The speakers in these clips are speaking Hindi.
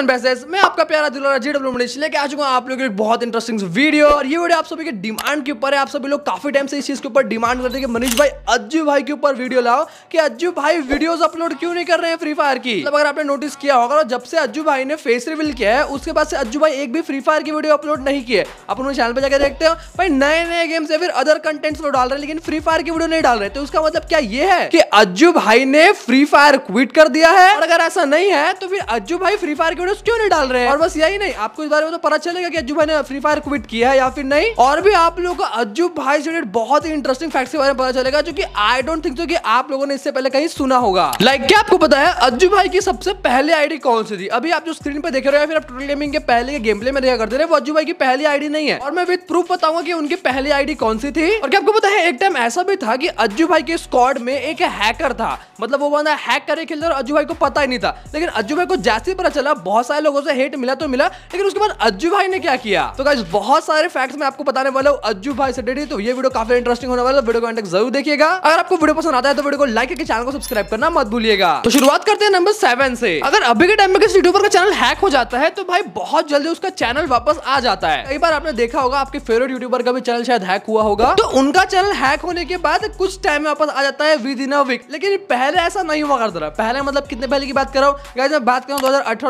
एंड बेसेस मैं आपका प्यारा दुलारा जी डब्ल्यू मनीष लेके आ चुका हूँ आप लोगों के बहुत इंटरेस्टिंग वीडियो और ये वीडियो आप सभी के डिमांड के ऊपर है आप सभी लोग काफी टाइम से इस चीज के ऊपर डिमांड करते हैं कि मनीष भाई अज्जू भाई के ऊपर वीडियो लाओ कि अज्जू भाई वीडियोस अपलोड क्यों नहीं कर रहे हैं फ्री फायर की मतलब अगर आपने नोटिस किया होगा और जब से अज्जू भाई ने फेस रिविल किया है उसके बाद से अज्जू भाई एक भी फ्री फायर की वीडियो अपलोड नहीं किए आप उन्होंने चैनल पर जाकर देखते हो भाई नए नए गेम से फिर अदर कंटेंट्स वो डाल रहे हैं लेकिन फ्री फायर की वीडियो नहीं डाल रहे तो उसका मतलब क्या ये है कि अज्जू भाई ने फ्री फायर क्विट कर दिया है अगर ऐसा नहीं है तो फिर अज्जू भाई फ्री फायर की वीडियोस क्यों नहीं डाल रहे हैं और बस यही नहीं आपको इस बारे में तो पता चलेगा कि अज्जू भाई ने फ्री फायर क्विट किया है या फिर नहीं और भी आप लोगों को अज्जू भाई से बहुत ही इंटरेस्टिंग फैक्ट के बारे में पता चलेगा जो की आई डोंट थिंक की आप लोगों ने इससे पहले कहीं सुना होगा लाइक क्या आपको पता है अज्जू भाई की सबसे पहले आईडी कौन सी थी अभी आप जो स्क्रीन पे देख रहे हो फिर आप टोटल गेमिंग के पहले गेम प्ले में देखा करते रहे वो अज्जू भाई की पहली आईडी नहीं है और मैं विद प्रूफ बताऊंगा कि उनकी पहली आईडी कौन सी थी और क्या आपको पता है एक टाइम ऐसा भी था कि अज्जू भाई के स्क्वाड में एक हैकर था मतलब वो बंदा हैक करे खेलता और अज्जू भाई को पता ही नहीं था लेकिन अज्जू भाई को जैसे ही पता चला बहुत बहुत सारे लोगों से हेट मिला तो मिला लेकिन उसके बाद अज्जू भाई ने क्या किया तो गाइज बहुत सारे फैक्ट्स मैं आपको बताने वाला हूँ अज्जू भाई से डेडी तो ये वीडियो काफी इंटरेस्टिंग होने वाला वीडियो को जरूर देखिएगा अगर आपको वीडियो पसंद आता है तो वीडियो को लाइक करके चैनल को सब्सक्राइब करना मत भूलिएगा तो शुरुआत करते हैं नंबर सेवन से अगर अभी के टाइम में किसी यूट्यूबर का चैनल हैक हो जाता है तो भाई बहुत जल्दी उसका चैनल वापस आ जाता है कई बार आपने देखा होगा आपके फेवरेट यूट्यूबर का भी चैनल शायद हैक हुआ होगा तो उनका चैनल हैक होने के बाद कुछ टाइम में वापस आ जाता है विद इन अ वीक लेकिन पहले ऐसा नहीं हुआ करता पहले मतलब कितने पहले की बात करो गाइज मैं बात करूँ दो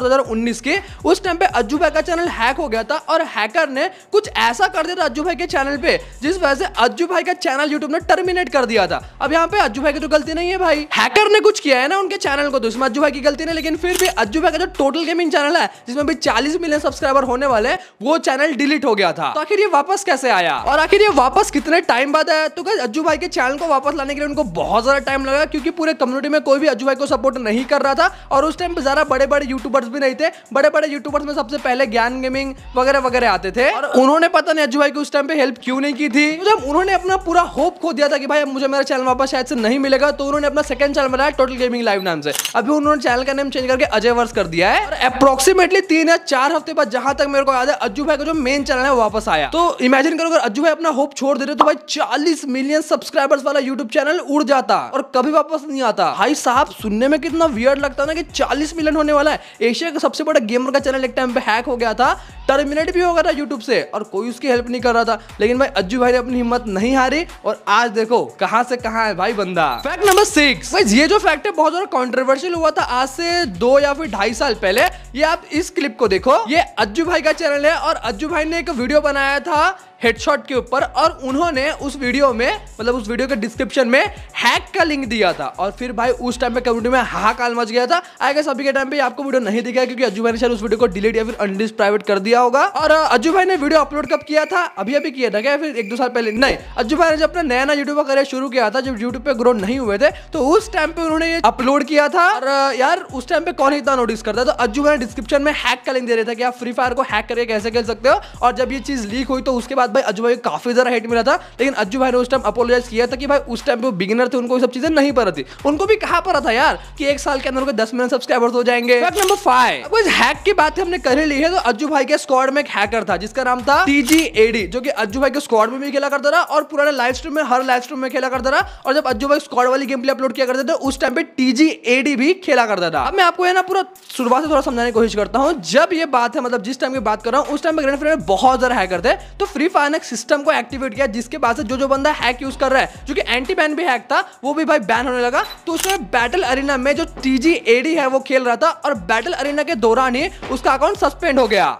हजार 2019 के उस टाइम पे अज्जू भाई का चैनल हैक हो गया था और हैकर ने कुछ ऐसा कर दिया था अज्जू भाई के चैनल पे जिस वजह से अज्जू भाई का चैनल यूट्यूब ने टर्मिनेट कर दिया था अब यहाँ पे अज्जू भाई की तो गलती नहीं है भाई हैकर ने कुछ किया है ना उनके चैनल को तो इसमें अज्जू भाई की गलती नहीं लेकिन फिर भी अज्जू भाई का जो टोटल गेमिंग चैनल है जिसमें भी चालीस मिलियन सब्सक्राइबर होने वाले वो चैनल डिलीट हो गया था तो आखिर ये वापस कैसे आया और आखिर ये वापस कितने टाइम बाद आया तो अज्जू भाई के चैनल को वापस लाने के लिए उनको बहुत ज्यादा टाइम लगा क्योंकि पूरे कम्युनिटी में कोई भी अज्जू भाई को सपोर्ट नहीं कर रहा था और उस टाइम पे ज्यादा बड़े बड़े यूट्यूबर्स भी नहीं थे बड़े बड़े यूट्यूबर्स में सबसे पहले ज्ञान गेमिंग वगैरह वगैरह आते थे और उन्होंने पता नहीं अज्जू भाई की उस टाइम पे हेल्प क्यों नहीं की थी जब उन्होंने अपना पूरा होप खो दिया था कि भाई मुझे मेरा चैनल वापस शायद से नहीं मिलेगा तो उन्होंने अपना सेकंड चैनल बनाया टोटल गेमिंग लाइव नाम से अभी उन्होंने चैनल का नेम चेंज करके अजय वर्ष कर दिया है अप्रोक्सीमेटली तीन या चार हफ्ते बाद जहां तक मेरे को याद है अज्जू भाई का जो मेन चैनल है वापस आया तो इमेजिन करो अगर अज्जू भाई अपना होप छोड़ देते तो भाई चालीस मिलियन सब्सक्राइबर्स वाला यूट्यूब चैनल उड़ जाता और कभी वापस नहीं आता भाई साहब सुनने में कितना वियर्ड लगता है ना कि चालीस मिलियन होने वाला है एशिया का सबसे बड़ा गेमर का चैनल एक टाइम पे हैक हो गया था टर्मिनेट भी हो गया था यूट्यूब से और कोई उसकी हेल्प नहीं कर रहा था लेकिन भाई अज्जू भाई ने अपनी हिम्मत नहीं हारी और आज देखो कहाँ से कहाँ है भाई बंदा फैक्ट नंबर सिक्स ये जो फैक्ट है बहुत ज्यादा कॉन्ट्रोवर्शियल हुआ था आज से दो या फिर ढाई साल पहले ये आप इस क्लिप को देखो ये अज्जू भाई का चैनल है और अज्जू भाई ने एक वीडियो बनाया था हेडशॉट के ऊपर और उन्होंने उस वीडियो में मतलब उस वीडियो के डिस्क्रिप्शन में हैक का लिंक दिया था और फिर भाई उस टाइम पे कम्युनिटी में हाहाकाल मच गया था आई गेस अभी के टाइम पे आपको वीडियो नहीं दिखा क्योंकि अजू भाई ने शायद उस वीडियो को डिलीट या फिर अनडिस प्राइवेट कर दिया होगा और अजू भाई ने वीडियो अपलोड कब किया था अभी अभी किया था क्या फिर एक दो साल पहले नहीं अज्जू भाई ने जब अपना नया नया यूट्यूब करियर शुरू किया था जब यूट्यूब पे ग्रो नहीं हुए थे तो उस टाइम पे उन्होंने अपलोड किया था और यार उस टाइम पे कौन इतना नोटिस करता तो अजू भाई ने डिस्क्रिप्शन में हैक का लिंक दे रहे थे कि आप फ्री फायर को हैक करके कैसे खेल सकते हो और जब ये चीज लीक हुई तो उसके बाद बाद भाई अज्जू भाई को काफी ज्यादा हेट मिला था लेकिन अज्जू भाई ने उस टाइम अपोलोजाइज किया था कि भाई उस टाइम पे वो बिगिनर थे उनको सब चीजें नहीं पता थी उनको भी कहा पता था यार कि एक साल के अंदर उनके दस मिलियन सब्सक्राइबर्स हो जाएंगे नंबर फाइव इस हैक की बात हमने कर ही ली है तो अज्जू भाई के स्क्वाड में एक हैकर था जिसका नाम था टीजी एडी जो कि अज्जू भाई के स्क्वाड में भी खेला करता था और पुराने लाइव स्ट्रीम में हर लाइव स्ट्रीम में खेला करता था और जब अज्जू भाई स्क्वाड वाली गेम प्ले अपलोड किया करते थे उस टाइम पे टीजी एडी भी खेला करता था अब मैं आपको ना पूरा शुरुआत से थोड़ा समझाने की कोशिश करता हूँ जब ये बात है मतलब जिस टाइम की बात कर रहा हूँ उस टाइम पे ग्रैंड फ्री बहुत ज्यादा हैकर थे तो फ्री अचानक सिस्टम को एक्टिवेट किया जिसके बाद से जो जो बंदा हैक यूज कर रहा है जो कि एंटी बैन भी हैक था वो भी भाई बैन होने लगा तो उसमें बैटल अरिना में जो टीजी एडी है वो खेल रहा था और बैटल अरिना के दौरान ही उसका अकाउंट सस्पेंड हो गया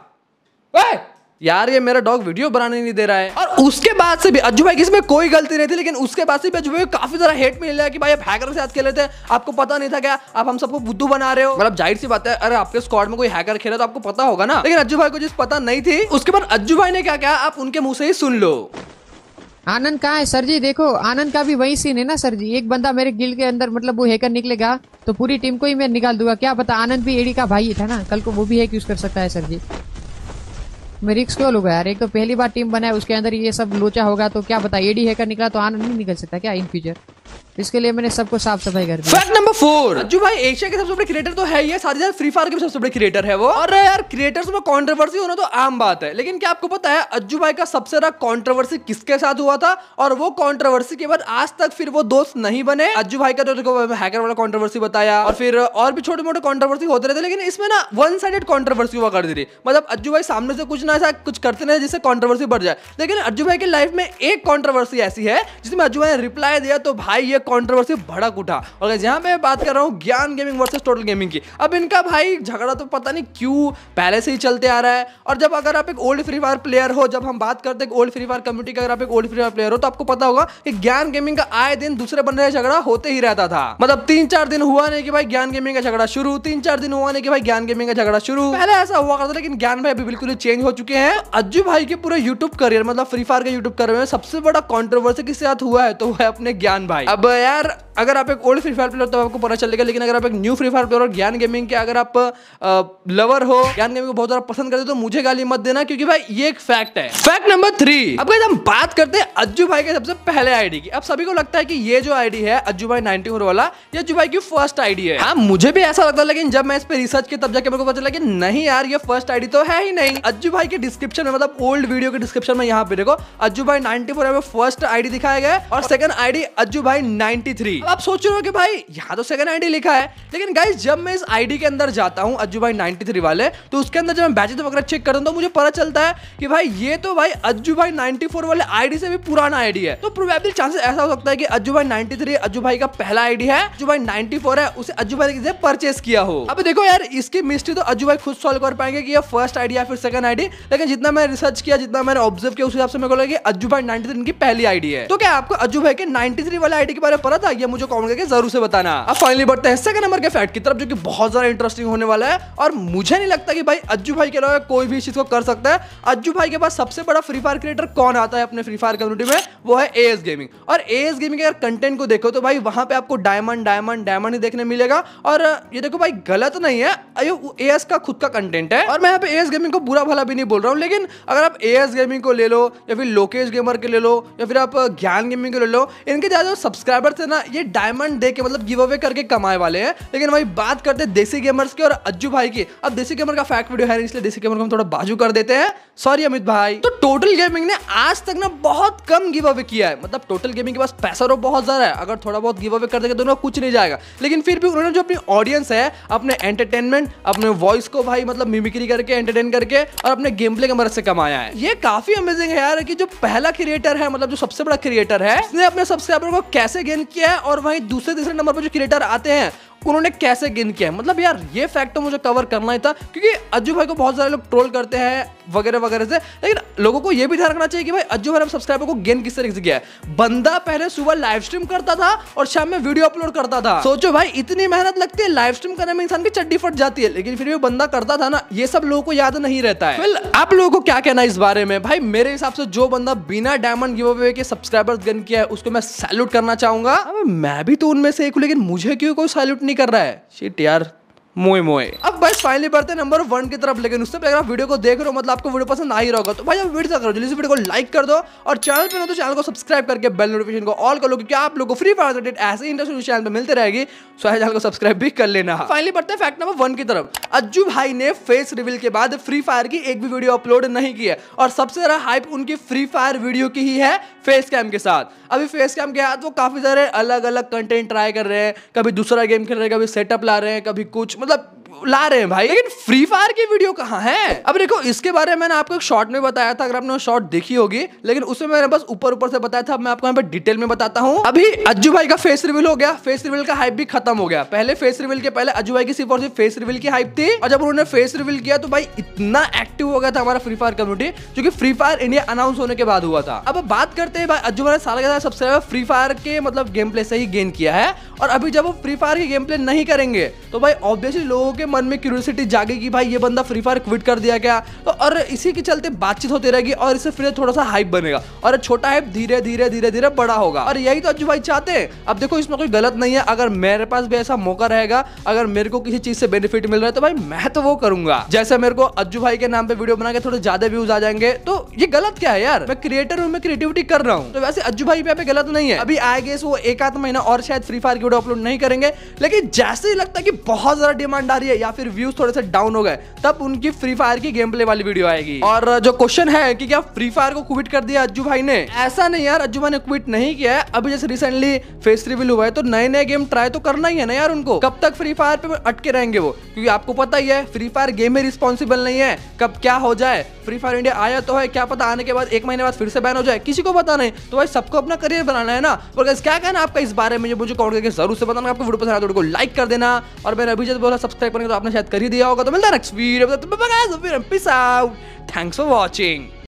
यार ये मेरा डॉग वीडियो बनाने नहीं दे रहा है और उसके बाद से भी अज्जू भाई इसमें कोई गलती नहीं थी लेकिन उसके बाद से भी अज्जू भाई काफी ज्यादा हेट मिल रहा कि भाई आप हैकर के साथ खेल रहे थे आपको पता नहीं था क्या आप हम सबको बुद्धू बना रहे हो मतलब जाहिर सी बात है अरे आपके स्कॉड में कोई हैकर खेला तो आपको पता होगा ना लेकिन अज्जू भाई को जिस पता नहीं थी उसके बाद अज्जू भाई ने क्या क्या आप उनके मुंह से ही सुन लो आनंद कहाँ है सर जी देखो आनंद का भी वही सीन है ना सर जी एक बंदा मेरे गिल के अंदर मतलब वो हैकर निकलेगा तो पूरी टीम को ही मैं निकाल दूंगा क्या पता आनंद भी एडी का भाई था ना कल को वो भी है यूज कर सकता है सर जी में रिक्स क्यों लोगे यार एक तो पहली बार टीम बना है उसके अंदर ये सब लोचा होगा तो क्या बताया एडी हैकर निकला तो आना नहीं निकल सकता क्या इन फ्यूचर इसके लिए मैंने सबको साफ सफाई कर दी फैक्ट नंबर फोर जो भाई एशिया के सबसे बड़े क्रिएटर तो है ही साथ ही साथ फ्री फायर के भी सबसे बड़े क्रिएटर है वो और यार क्रिएटर्स में कॉन्ट्रोवर्सी होना तो आम बात है लेकिन क्या आपको पता है अज्जू भाई का सबसे ज्यादा कॉन्ट्रोवर्सी किसके साथ हुआ था और वो कॉन्ट्रोवर्सी के बाद आज तक फिर वो दोस्त नहीं बने अज्जू भाई का तो हैकर वाला कॉन्ट्रोवर्सी बताया और फिर और भी छोटे मोटे कॉन्ट्रोवर्सी होते रहते लेकिन इसमें ना वन साइडेड कॉन्ट्रोवर्सी हुआ करती थी मतलब अज्जू भाई सामने से कुछ ना ऐसा कुछ करते ना जिससे कॉन्ट्रोवर्सी बढ़ जाए लेकिन अज्जू भाई की लाइफ में एक कॉन्ट्रोवर्सी ऐसी है जिसमें अज्जू भाई ने रिप्लाई दिया तो भाई ये कॉन्ट्रोवर्सी भड़क उठा और यहाँ मैं बात कर रहा हूँ ज्ञान गेमिंग वर्सेज टोटल गेमिंग की अब इनका भाई झगड़ा तो पता नहीं क्यों पहले से ही चलते आ रहा है और जब अगर आप एक ओल्ड फ्री फायर प्लेयर हो जब हम बात करते हैं ओल्ड फ्री फायर कम्युनिटी का अगर आप एक ओल्ड फ्री फायर प्लेयर हो तो आपको पता होगा कि ज्ञान गेमिंग का आए दिन दूसरे बन रहे झगड़ा होते ही रहता था मतलब तीन चार दिन हुआ नहीं कि भाई ज्ञान गेमिंग का झगड़ा शुरू तीन चार दिन हुआ नहीं कि भाई ज्ञान गेमिंग का झगड़ा शुरू पहले ऐसा हुआ करता लेकिन ज्ञान भाई अभी बिल्कुल चेंज हो चुके हैं अज्जू भाई के पूरे यूट्यूब करियर मतलब फ्री फायर के यूट्यूब करियर में सबसे बड़ा कॉन्ट्रोवर्सी किसके साथ हुआ है तो वह अपने ज्ञान भाई अब यार अगर आप एक ओल्ड फ्री फायर प्लेयर तो आपको पता चलेगा लेकिन अगर आप एक न्यू फ्री फायर प्लेयर और ज्ञान गेमिंग के अगर आप लवर हो ज्ञान गेमिंग को बहुत ज्यादा पसंद करते हो तो मुझे गाली मत देना क्योंकि भाई ये एक फैक्ट है फैक्ट नंबर थ्री अब हम बात करते हैं अज्जू भाई के सबसे पहले आईडी की अब सभी को लगता है कि ये जो आईडी है अज्जू भाई नाइनटी वाला ये अज्जू भाई की फर्स्ट आईडी है हाँ मुझे भी ऐसा लगता है लेकिन जब मैं इस पर रिसर्च की तब जाके मेरे को पता चला कि नहीं यार ये फर्स्ट आईडी तो है ही नहीं अज्जू भाई के डिस्क्रिप्शन में मतलब ओल्ड वीडियो के डिस्क्रिप्शन में यहाँ पे देखो अज्जू भाई नाइनटी फोर फर्स्ट आईडी दिखाया गया और सेकंड आईडी अज्जू भाई 93 अब आप सोच रहे हो कि भाई यहाँ तो सेकंड आईडी लिखा है लेकिन गाइस जब मैं इस आईडी के अंदर जाता हूँ अज्जू भाई 93 वाले तो उसके अंदर जब मैं बैचेज तो वगैरह चेक करता हूँ तो मुझे पता चलता है कि भाई ये तो भाई अज्जू भाई 94 वाले आईडी से भी पुराना आईडी है तो प्रोबेबली चांसेस ऐसा हो सकता है कि अज्जू भाई 93 अज्जू भाई का पहला आईडी है जो भाई 94 है उसे अज्जू भाई से परचेस किया हो अब देखो यार इसकी मिस्ट्री तो अज्जू भाई खुद सॉल्व कर पाएंगे कि यह फर्स्ट आईडी या फिर सेकंड आईडी लेकिन जितना मैंने रिसर्च किया जितना मैंने ऑब्जर्व किया उस हिसाब से मेरे को लगा कि अज्जू भाई नाइनटी की पहली आईडी है तो क्या आपको अज्जू भाई के नाइनटी वाले आईडी के बारे में पता था ये मुझे कॉमेंट करके जरूर से बताना अब फाइनली बढ़ते हैं सेकंड नंबर के फैक्ट की तरफ जो कि बहुत ज्यादा इंटरेस्टिंग होने वाला है और मुझे नहीं लगता कि भाई अज्जू भाई के अलावा कोई भी इस चीज को कर सकता है अज्जू भाई के पास सबसे बड़ा फ्री फायर क्रिएटर कौन आता है अपने फ्री फायर कम्युनिटी में वो है ए गेमिंग और ए गेमिंग अगर कंटेंट को देखो तो भाई वहां पर आपको डायमंड डायमंड डायमंड ही देखने मिलेगा और ये देखो भाई गलत नहीं है ए का खुद का कंटेंट है और मैं यहाँ पे ए गेमिंग को बुरा भला भी नहीं बोल रहा हूँ लेकिन अगर आप ए गेमिंग को ले लो या फिर लोकेश गेमर के ले लो या फिर आप ज्ञान गेमिंग को ले लो इनके ज्यादा सब्सक्राइब सब्सक्राइबर थे ना ये डायमंड दे के मतलब गिव अवे करके कमाए वाले हैं लेकिन भाई बात करते देसी गेमर्स की और अज्जू भाई की अब देसी गेमर का फैक्ट वीडियो है इसलिए देसी गेमर को हम थोड़ा बाजू कर देते हैं सॉरी अमित भाई तो टोटल गेमिंग ने आज तक ना बहुत कम गिव अवे किया है मतलब टोटल गेमिंग के पास पैसा तो बहुत ज्यादा है अगर थोड़ा बहुत गिव अवे कर देगा दोनों कुछ नहीं जाएगा लेकिन फिर भी उन्होंने जो अपनी ऑडियंस है अपने एंटरटेनमेंट अपने वॉइस को भाई मतलब मिमिक्री करके एंटरटेन करके और अपने गेम प्ले के मदद से कमाया है ये काफी अमेजिंग है यार कि जो पहला क्रिएटर है मतलब जो सबसे बड़ा क्रिएटर है उसने अपने सब्सक्राइबर को कैसे गेन किया है और वहीं दूसरे तीसरे नंबर पर जो क्रिएटर आते हैं उन्होंने कैसे गेन किया है मतलब यार ये फैक्ट तो मुझे कवर करना ही था क्योंकि अज्जू भाई को बहुत सारे लोग ट्रोल करते हैं वगैरह वगैरह से लेकिन लोगों को यह भी ध्यान रखना चाहिए कि भाई अज्जू भैरव सब्सक्राइबर को गेन किस तरीके से किया है बंदा पहले सुबह लाइव स्ट्रीम करता था और शाम में वीडियो अपलोड करता था सोचो भाई इतनी मेहनत लगती है लाइव स्ट्रीम करने में इंसान की चड्डी फट जाती है लेकिन फिर भी बंदा करता था ना ये सब लोगों को याद नहीं रहता है आप लोगों को क्या कहना इस बारे में भाई मेरे हिसाब से जो बंदा बिना डायमंड गिव अवे के सब्सक्राइबर गेन किया है उसको मैं सैल्यूट करना चाहूंगा मैं भी तो उनमें से एक हूँ लेकिन मुझे क्यों कोई सैल्यूट नहीं कर रहा है शिट यार मोए मोए अब भाई फाइनली बढ़ते नंबर वन की तरफ लेकिन उससे पहले आप वीडियो को देख रहे हो मतलब आपको वीडियो पसंद आ ही रहा होगा तो भाई आप वीडियो करो जल्दी से वीडियो को लाइक कर दो और चैनल पर तो चैनल को सब्सक्राइब करके बेल नोटिफिकेशन को ऑल कर लो क्योंकि आप लोगों को फ्री फायर रिलेटेड ऐसे इंटरेस्ट चैनल पर मिलते रहेगी सो है चैनल को सब्सक्राइब भी कर लेना फाइनली बढ़ते फैक्ट नंबर वन की तरफ अज्जू भाई ने फेस रिविल के बाद फ्री फायर की एक भी वीडियो अपलोड नहीं की है और सबसे ज्यादा हाइप उनकी फ्री फायर वीडियो की ही है फेस कैम के साथ अभी फेस कैम के साथ वो काफी सारे अलग अलग कंटेंट ट्राई कर रहे हैं कभी दूसरा गेम खेल रहे हैं कभी सेटअप ला रहे हैं कभी कुछ मतलब up ला रहे हैं भाई लेकिन फ्री फायर की वीडियो कहाँ है अब देखो इसके बारे में मैंने आपको एक शॉर्ट में बताया था अगर आपने शॉर्ट देखी होगी लेकिन उसमें मैंने बस ऊपर ऊपर से बताया था अब मैं आपको यहाँ पे डिटेल में बताता हूँ अभी अज्जू भाई का फेस रिविल हो गया फेस रिविल का हाइप भी खत्म हो गया पहले फेस रिविल के पहले अज्जू भाई की सिर्फ और सिर्फ फेस रिविल की हाइप थी और जब उन्होंने फेस रिविल किया तो भाई इतना एक्टिव हो गया था हमारा फ्री फायर कम्युनिटी जो की फ्री फायर इंडिया अनाउंस होने के बाद हुआ था अब बात करते हैं भाई अज्जू भाई साल का सब्सक्राइबर फ्री फायर के मतलब गेम प्ले से ही गेन किया है और अभी जब वो फ्री फायर की गेम प्ले नहीं करेंगे तो भाई ऑब्वियसली लोगों के मन में क्यूरियोसिटी जागेगी भाई ये बंदा फ्री फायर क्विट कर दिया गया तो और इसी के चलते बातचीत होती रहेगी और इससे फिर थोड़ा सा हाइप बनेगा और छोटा हाइप धीरे धीरे धीरे धीरे बड़ा होगा और यही तो अज्जू भाई चाहते हैं अब देखो इसमें कोई गलत नहीं है अगर मेरे पास भी ऐसा मौका रहेगा अगर मेरे को किसी चीज से बेनिफिट मिल रहा है तो भाई मैं तो वो करूंगा जैसे मेरे को अज्जू भाई के नाम पे वीडियो बना के थोड़े ज्यादा व्यूज आ जाएंगे तो ये गलत क्या है यार मैं क्रिएटर हूँ मैं क्रिएटिविटी कर रहा हूँ तो वैसे अज्जू भाई पे गलत नहीं है अभी आई गेस वो एक आध महीना और शायद फ्री फायर की वीडियो अपलोड नहीं करेंगे लेकिन जैसे ही लगता है कि बहुत ज्यादा डिमांड आ रही है है या फिर व्यूज थोड़े से डाउन हो गए तब उनकी फ्री फायर की गेम प्ले वाली वीडियो आएगी और जो क्वेश्चन है कि क्या फ्री फायर को क्विट कर दिया अज्जू भाई ने ऐसा नहीं यार अज्जू भाई ने क्विट नहीं किया है अभी जैसे रिसेंटली फेस रिव्यू हुआ है तो नए नए गेम ट्राई तो करना ही है ना यार उनको कब तक फ्री फायर पे अटके रहेंगे वो क्योंकि आपको पता ही है फ्री फायर गेम में रिस्पॉन्सिबल नहीं है कब क्या हो जाए फ्री फायर इंडिया आया तो है क्या पता आने के बाद एक महीने बाद फिर से बैन हो जाए किसी को पता नहीं तो भाई सबको अपना करियर बनाना है ना और क्या कहना आपका इस बारे में मुझे कॉमेंट करके जरूर से बताना आपको वीडियो पसंद आया तो लाइक कर देना और मैंने अभी अभिजीत बोला सब्सक्राइब करेंगे तो आपने शायद कर ही दिया होगा तो मिलता है नेक्स्ट वीडियो तब तक गाइस फिर peace out thanks for watching